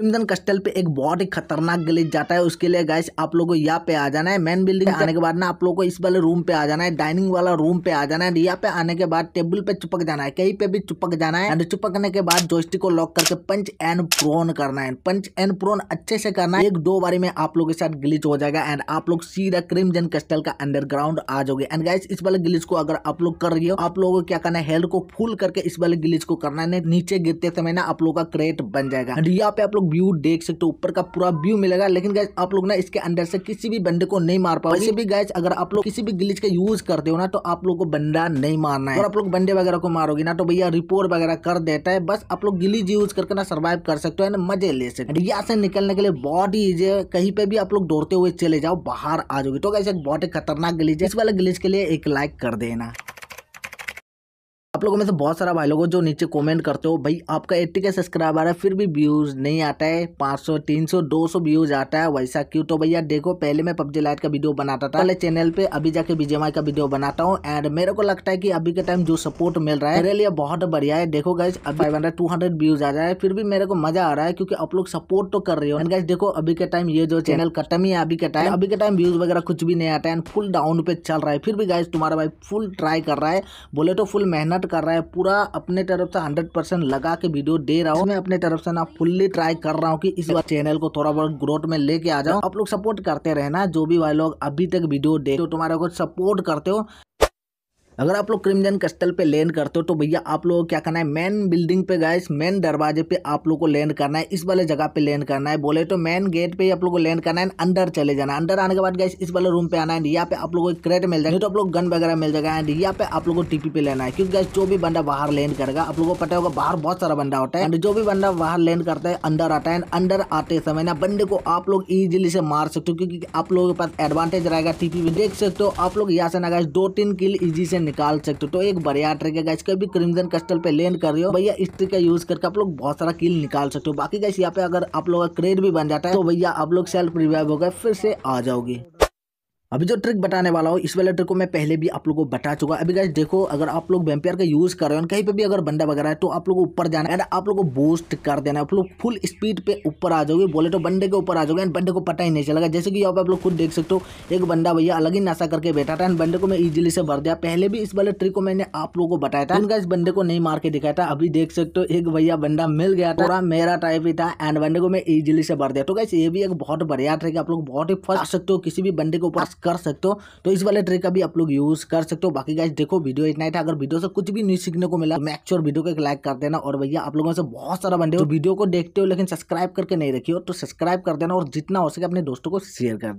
विमदन कस्टल पे एक बहुत ही खतरनाक गलीच जाता है उसके लिए गाइस आप लोगों को यहाँ पे आ जाना है मेन बिल्डिंग आने के बाद ना आप लोगों को इस वाले रूम पे आ जाना है डाइनिंग वाला रूम पे आ जाना है यहाँ पे आने के बाद टेबल पे चुपक जाना है कहीं पे भी चुपक जाना है एंड चुपकने के बाद जोस्टिक को लॉक करके पंच एंड प्रोन करना है पंच एंड प्रोन अच्छे से करना है एक दो बारी में आप लोग के साथ गिलीच हो जाएगा एंड आप लोग सीधा क्रिमजन कस्टल का अंडरग्राउंड आ जाओगे एंड गाइस इस वाले गिलीच को अगर आप लोग कर रही हो आप लोगों को क्या करना है हेल्थ को फुल करके इस वाले गिलीच को करना है नीचे गिरते समय ना आप लोग का क्रेट बन जाएगा एंड यहाँ पे आप लोग व्यू देख सकते हो ऊपर का पूरा व्यू मिलेगा लेकिन गैस आप लोग ना इसके अंदर से किसी भी बंदे को नहीं मार पाओगे भी गैस अगर आप लोग किसी भी गिलिच का यूज करते हो ना तो आप लोग को बंदा नहीं मारना है और आप लोग बंदे वगैरह को मारोगे ना तो भैया रिपोर्ट वगैरह कर देता है बस आप लोग गिलीज यूज करके ना सर्वाइव कर सकते हो मजे ले सकते हो यहाँ से निकलने के लिए बहुत ही इजी है कहीं पे भी आप लोग दौड़ते हुए चले जाओ बाहर आ जाओगे तो कैसे बहुत ही खतरनाक गिलीज है इस वाले गिलीज के लिए एक लाइक कर देना आप लोगों में से बहुत सारा भाई लोगों जो नीचे कमेंट करते हो भाई आपका एट्टी के सब्सक्राइबर है फिर भी व्यूज़ नहीं आता है 500 300 200 व्यूज़ आता है वैसा क्यों तो भैया देखो पहले मैं पबजी लाइट का वीडियो बनाता था पहले चैनल पे अभी जाके बीजेमाई का वीडियो बनाता हूँ एंड मेरे को लगता है की अभी के टाइम जो सपोर्ट मिल रहा है मेरे लिए बहुत बढ़िया है देखो गाइज अब five hundred two hundred views आ रहा है फिर भी मेरे को मजा आ रहा है क्योंकि आप लोग सपोर्ट तो कर रहे हो एंड गाइज देखो अभी के टाइम ये जो चैनल खत्म ही है अभी के टाइम अभी के टाइम व्यूज़ वगैरह कुछ भी नहीं आता है एंड फुल डाउन पे चल रहा है फिर भी गाइज तुम्हारा भाई फुल ट्राई कर रहा है बोले तो फुल मेहनत मेहनत कर रहा है पूरा अपने तरफ से हंड्रेड परसेंट लगा के वीडियो दे रहा हूँ मैं अपने तरफ से ना फुल्ली ट्राई कर रहा हूँ कि इस बार चैनल को थोड़ा बहुत ग्रोथ में लेके आ जाओ आप लोग सपोर्ट करते रहना जो भी भाई लोग अभी तक वीडियो देख तुम्हारे को सपोर्ट करते हो अगर आप लोग क्रिमजन कस्टल पे लैंड करते हो तो भैया आप लोगों को क्या करना है मेन बिल्डिंग पे गए मेन दरवाजे पे आप लोग को लैंड करना है इस वाले जगह पे लैंड करना है बोले तो मेन गेट पे आप लोगों को लैंड करना है अंदर चले जाना है अंदर आने के बाद गए इस वाले रूम पे आना है यहाँ पे आप लोग को क्रेट मिल जाएगा तो आप लोग गन वगैरह मिल जाएगा एंड यहाँ पे आप लोग को टीपी पे लेना है क्योंकि गैस जो भी बंदा बाहर लैंड करेगा आप लोगों को पता होगा बाहर बहुत सारा बंदा होता है एंड जो भी बंदा बाहर लैंड करता है अंदर आता है अंदर आते समय ना बंदे को आप लोग ईजिली से मार सकते हो क्योंकि आप लोगों के पास एडवांटेज रहेगा टीपी भी देख सकते हो आप लोग यहाँ से ना गए दो तीन किल ईजी से निकाल सकते हो तो एक बढ़िया ट्रिक है गैस कभी क्रिमजन कस्टल पे लैंड कर रहे हो भैया इस ट्रिक का यूज करके आप लोग बहुत सारा किल निकाल सकते हो बाकी गैस यहाँ पे अगर आप लोग का क्रेड भी बन जाता है तो भैया आप लोग सेल्फ रिवाइव हो गए फिर से आ जाओगे अभी जो ट्रिक बताने वाला हूँ इस वाले ट्रिक को मैं पहले भी आप लोगों को बता चुका अभी गाइस देखो अगर आप लोग वेम्पियर का यूज कर रहे हो कहीं पे भी अगर बंदा वगैरह है तो आप लोग ऊपर जाना है आप लोग को बूस्ट कर देना आप लोग फुल स्पीड पे ऊपर आ जाओगे बोले तो बंदे के ऊपर आ जाओगे एंड बंदे को पता ही नहीं चलेगा जैसे कि यहाँ पे आप लोग खुद देख सकते हो एक बंदा भैया अलग ही नशा करके बैठा था एंड बंदे को मैं इजिली से भर दिया पहले भी इस वाले ट्रिक को मैंने आप लोगों को बताया था उनका इस बंदे को नहीं मार के दिखाया था अभी देख सकते हो एक भैया बंदा मिल गया था मेरा टाइप ही था एंड बंदे को मैं इजिली से भर दिया तो कैसे ये भी एक बहुत बढ़िया ट्रिक आप लोग बहुत ही फंस सकते हो किसी भी बंदे को ऊपर कर सकते हो तो इस वाले ट्रिक का भी आप लोग यूज़ कर सकते हो बाकी गाइज देखो वीडियो इतना ही था अगर वीडियो से कुछ भी न्यूज सीखने को मिला मैक श्योर वीडियो को एक लाइक कर देना और भैया आप लोगों से बहुत सारा बंदे हो वीडियो को देखते हो लेकिन सब्सक्राइब करके नहीं रखी हो तो सब्सक्राइब कर देना और जितना हो सके अपने दोस्तों को शेयर कर